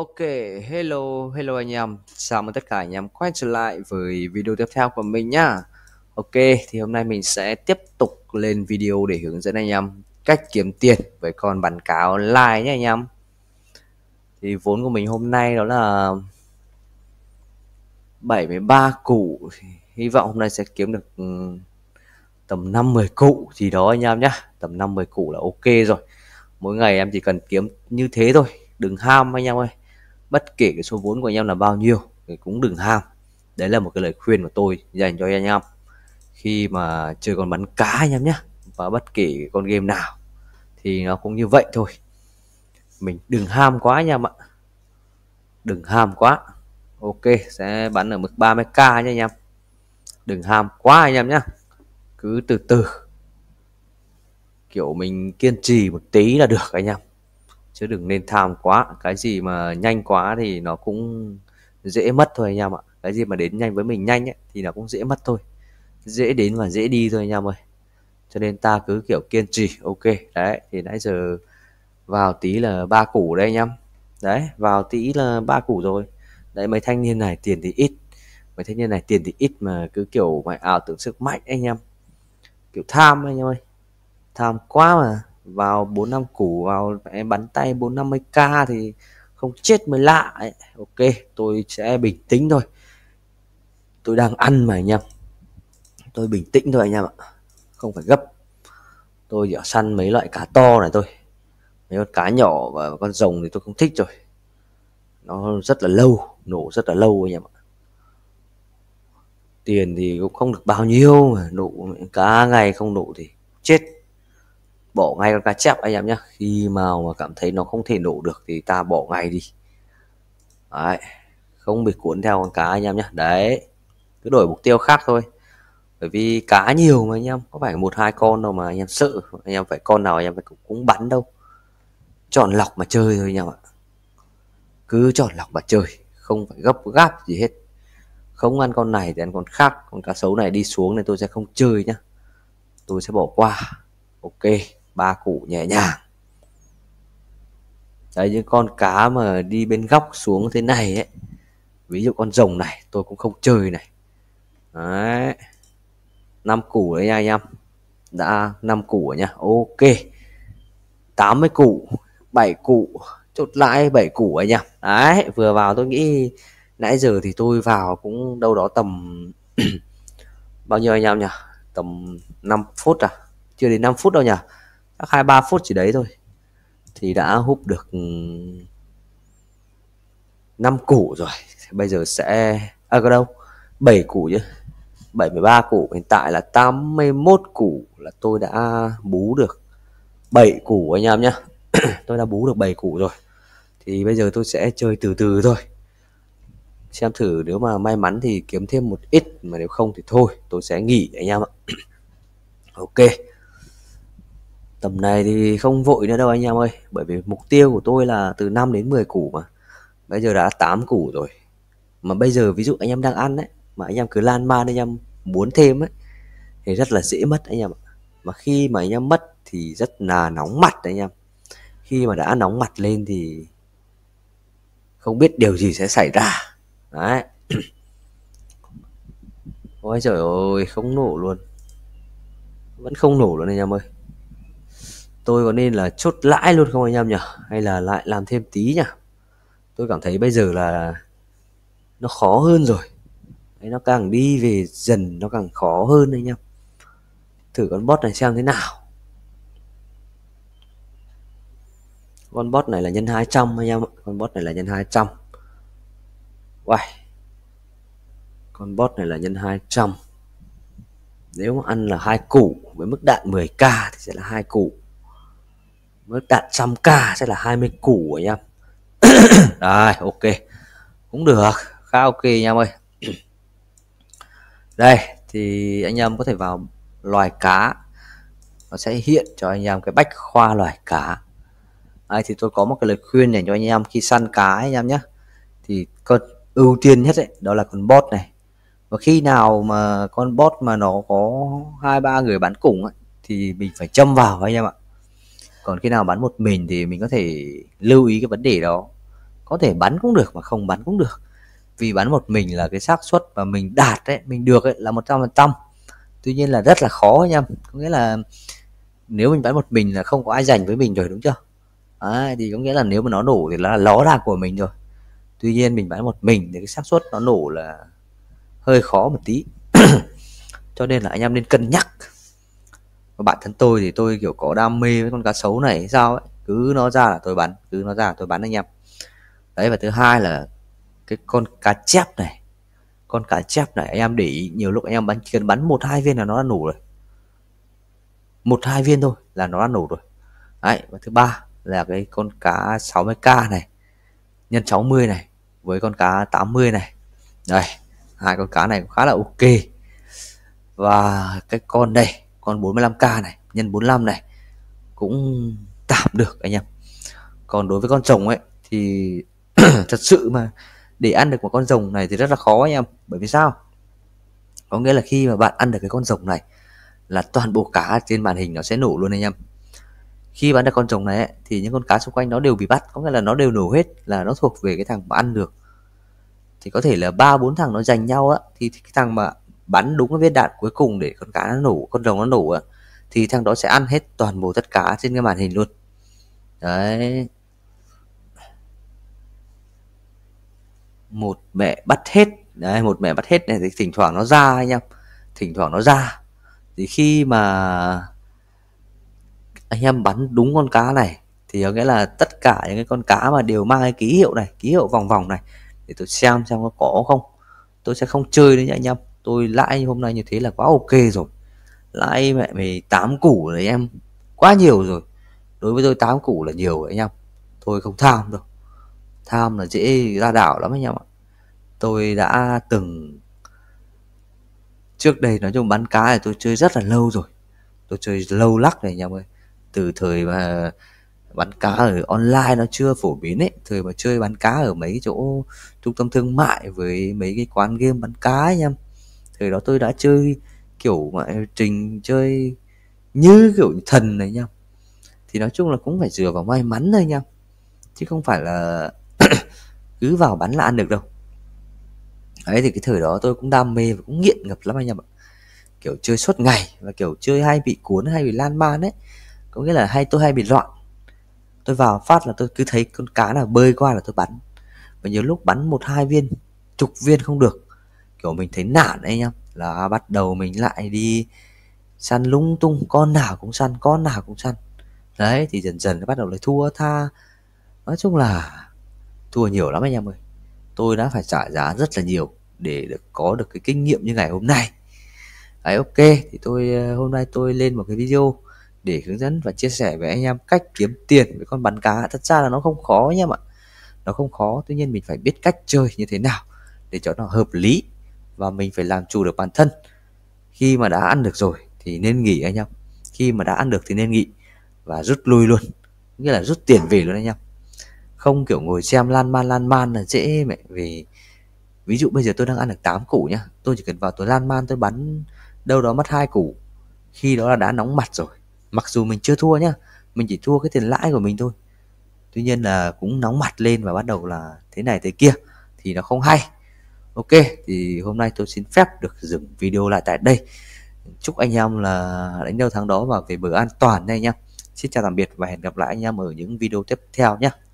Ok, hello, hello anh em. Chào mừng tất cả anh em quay trở lại với video tiếp theo của mình nhá. Ok, thì hôm nay mình sẽ tiếp tục lên video để hướng dẫn anh em cách kiếm tiền với con bán cáo online nhé anh em. Thì vốn của mình hôm nay đó là 73 củ. Hy vọng hôm nay sẽ kiếm được ừ, tầm 50 cụ gì đó anh em nhá. Tầm 50 cụ là ok rồi. Mỗi ngày em chỉ cần kiếm như thế thôi đừng ham anh em ơi bất kể cái số vốn của anh em là bao nhiêu thì cũng đừng ham đấy là một cái lời khuyên của tôi dành cho anh em khi mà chơi con bắn cá anh em nhé và bất kể con game nào thì nó cũng như vậy thôi mình đừng ham quá anh em ạ đừng ham quá ok sẽ bắn ở mức 30k nha anh em đừng ham quá anh em nhé cứ từ từ kiểu mình kiên trì một tí là được anh em chứ đừng nên tham quá cái gì mà nhanh quá thì nó cũng dễ mất thôi anh em ạ cái gì mà đến nhanh với mình nhanh ấy, thì nó cũng dễ mất thôi dễ đến và dễ đi thôi anh em ơi cho nên ta cứ kiểu kiên trì ok đấy thì nãy giờ vào tí là ba củ đây anh em đấy vào tí là ba củ rồi đấy mấy thanh niên này tiền thì ít mấy thanh niên này tiền thì ít mà cứ kiểu mày ảo tưởng sức mạnh anh em kiểu tham anh em ơi tham quá mà vào bốn năm củ vào em bắn tay bốn năm mươi k thì không chết mới lạ ấy. ok tôi sẽ bình tĩnh thôi tôi đang ăn mà anh em tôi bình tĩnh thôi anh em ạ không phải gấp tôi chỉ săn mấy loại cá to này thôi mấy con cá nhỏ và con rồng thì tôi không thích rồi nó rất là lâu nổ rất là lâu anh em ạ tiền thì cũng không được bao nhiêu mà nổ cá ngày không nổ thì chết bỏ ngay con cá chép anh em nhé khi mà mà cảm thấy nó không thể nổ được thì ta bỏ ngay đi đấy không bị cuốn theo con cá anh em nhé đấy cứ đổi mục tiêu khác thôi bởi vì cá nhiều mà anh em có phải một hai con đâu mà anh em sợ anh em phải con nào anh em cũng, cũng bắn đâu chọn lọc mà chơi thôi anh em ạ cứ chọn lọc mà chơi không phải gấp gáp gì hết không ăn con này thì ăn con khác con cá sấu này đi xuống nên tôi sẽ không chơi nhá tôi sẽ bỏ qua ok ba cụ nhẹ nhàng đấy những con cá mà đi bên góc xuống thế này ấy ví dụ con rồng này tôi cũng không chơi này đấy năm củ đấy nha anh em đã năm củ nha ok 80 củ 7 củ chốt lại 7 củ anh em đấy vừa vào tôi nghĩ nãy giờ thì tôi vào cũng đâu đó tầm bao nhiêu anh em nhỉ tầm 5 phút à chưa đến 5 phút đâu nhỉ hai ba phút chỉ đấy thôi thì đã hút được ừ, năm củ rồi bây giờ sẽ à có đâu 7 củ chứ 73 củ hiện tại là 81 củ là tôi đã bú được 7 củ anh em nhá tôi đã bú được 7 củ rồi thì bây giờ tôi sẽ chơi từ từ thôi xem thử nếu mà may mắn thì kiếm thêm một ít mà nếu không thì thôi tôi sẽ nghỉ anh em ạ ok Tầm này thì không vội nữa đâu anh em ơi, bởi vì mục tiêu của tôi là từ 5 đến 10 củ mà. Bây giờ đã 8 củ rồi. Mà bây giờ ví dụ anh em đang ăn đấy, mà anh em cứ lan man anh em muốn thêm ấy thì rất là dễ mất anh em ạ. Mà khi mà anh em mất thì rất là nóng mặt anh em. Khi mà đã nóng mặt lên thì không biết điều gì sẽ xảy ra. Đấy. Ôi trời ơi, không nổ luôn. Vẫn không nổ luôn anh em ơi tôi có nên là chốt lãi luôn không anh em nhỉ hay là lại làm thêm tí nhỉ tôi cảm thấy bây giờ là nó khó hơn rồi Đấy, nó càng đi về dần nó càng khó hơn anh em thử con bot này xem thế nào con bot này là nhân 200 anh em ạ con bot này là nhân 200 Uầy. con bot này là nhân 200 nếu mà ăn là hai củ với mức đạn 10k thì sẽ là hai củ mới đạt trăm k sẽ là 20 củ anh em rồi ok cũng được khá ok anh em ơi đây thì anh em có thể vào loài cá nó sẽ hiện cho anh em cái bách khoa loài cá Ai thì tôi có một cái lời khuyên để cho anh em khi săn cá anh em nhé thì con ưu tiên nhất ấy, đó là con bot này và khi nào mà con bot mà nó có hai ba người bán cùng ấy, thì mình phải châm vào anh em ạ còn khi nào bắn một mình thì mình có thể lưu ý cái vấn đề đó có thể bắn cũng được mà không bắn cũng được vì bắn một mình là cái xác suất mà mình đạt đấy mình được ấy, là một trăm phần trăm tuy nhiên là rất là khó nha có nghĩa là nếu mình bắn một mình là không có ai giành với mình rồi đúng chưa à, thì có nghĩa là nếu mà nó nổ thì là ló ra của mình rồi tuy nhiên mình bắn một mình thì cái xác suất nó nổ là hơi khó một tí cho nên là anh em nên cân nhắc và bạn thân tôi thì tôi kiểu có đam mê với con cá sấu này sao ấy cứ nó ra là tôi bắn cứ nó ra là tôi bắn anh em đấy và thứ hai là cái con cá chép này con cá chép này anh em để ý, nhiều lúc anh em bắn chỉ cần bắn một hai viên là nó đã nổ rồi một hai viên thôi là nó đã nổ rồi đấy và thứ ba là cái con cá 60k này nhân 60 này với con cá 80 này đây hai con cá này cũng khá là ok và cái con này con 45k này nhân 45 này cũng tạm được anh em còn đối với con rồng ấy thì thật sự mà để ăn được một con rồng này thì rất là khó anh em bởi vì sao có nghĩa là khi mà bạn ăn được cái con rồng này là toàn bộ cá trên màn hình nó sẽ nổ luôn anh em khi bạn được con rồng này ấy, thì những con cá xung quanh nó đều bị bắt có nghĩa là nó đều nổ hết là nó thuộc về cái thằng mà ăn được thì có thể là ba bốn thằng nó giành nhau á thì cái thằng mà bắn đúng cái viên đạn cuối cùng để con cá nó nổ con rồng nó nổ thì thằng đó sẽ ăn hết toàn bộ tất cả trên cái màn hình luôn đấy một mẹ bắt hết đấy một mẹ bắt hết này thì thỉnh thoảng nó ra anh em thỉnh thoảng nó ra thì khi mà anh em bắn đúng con cá này thì có nghĩa là tất cả những cái con cá mà đều mang cái ký hiệu này ký hiệu vòng vòng này để tôi xem xem có có không tôi sẽ không chơi đấy nhá anh em tôi lãi hôm nay như thế là quá ok rồi lãi mẹ mày tám củ rồi em quá nhiều rồi đối với tôi tám củ là nhiều rồi anh em tôi không tham đâu tham là dễ ra đảo lắm anh em ạ tôi đã từng trước đây nói chung bắn cá thì tôi chơi rất là lâu rồi tôi chơi lâu lắc này anh em ơi từ thời mà bắn cá ở online nó chưa phổ biến ấy thời mà chơi bắn cá ở mấy chỗ trung tâm thương mại với mấy cái quán game bắn cá ấy, anh em thời đó tôi đã chơi kiểu mà trình chơi như kiểu thần này nha thì nói chung là cũng phải dựa vào may mắn thôi nha chứ không phải là cứ vào bắn là ăn được đâu đấy thì cái thời đó tôi cũng đam mê và cũng nghiện ngập lắm anh em ạ kiểu chơi suốt ngày và kiểu chơi hay bị cuốn hay bị lan man đấy có nghĩa là hay tôi hay bị loạn tôi vào phát là tôi cứ thấy con cá nào bơi qua là tôi bắn và nhiều lúc bắn một hai viên chục viên không được kiểu mình thấy nản anh nhá là à, bắt đầu mình lại đi săn lung tung con nào cũng săn con nào cũng săn đấy thì dần dần nó bắt đầu lại thua tha nói chung là thua nhiều lắm anh em ơi tôi đã phải trả giá rất là nhiều để được có được cái kinh nghiệm như ngày hôm nay đấy ok thì tôi ờ, hôm nay tôi lên một cái video để hướng dẫn và chia sẻ với anh em cách kiếm tiền với con bắn cá thật ra là nó không khó anh em ạ nó không khó tuy nhiên mình phải biết cách chơi như thế nào để cho nó hợp lý và mình phải làm chủ được bản thân khi mà đã ăn được rồi thì nên nghỉ anh em khi mà đã ăn được thì nên nghỉ và rút lui luôn nghĩa là rút tiền về luôn anh em không kiểu ngồi xem lan man lan man là dễ mẹ vì ví dụ bây giờ tôi đang ăn được 8 củ nhá tôi chỉ cần vào tôi lan man tôi bắn đâu đó mất hai củ khi đó là đã nóng mặt rồi mặc dù mình chưa thua nhá mình chỉ thua cái tiền lãi của mình thôi tuy nhiên là cũng nóng mặt lên và bắt đầu là thế này thế kia thì nó không hay ok thì hôm nay tôi xin phép được dừng video lại tại đây chúc anh em là đánh nhau tháng đó và về bờ an toàn nha anh em. xin chào tạm biệt và hẹn gặp lại anh em ở những video tiếp theo nhé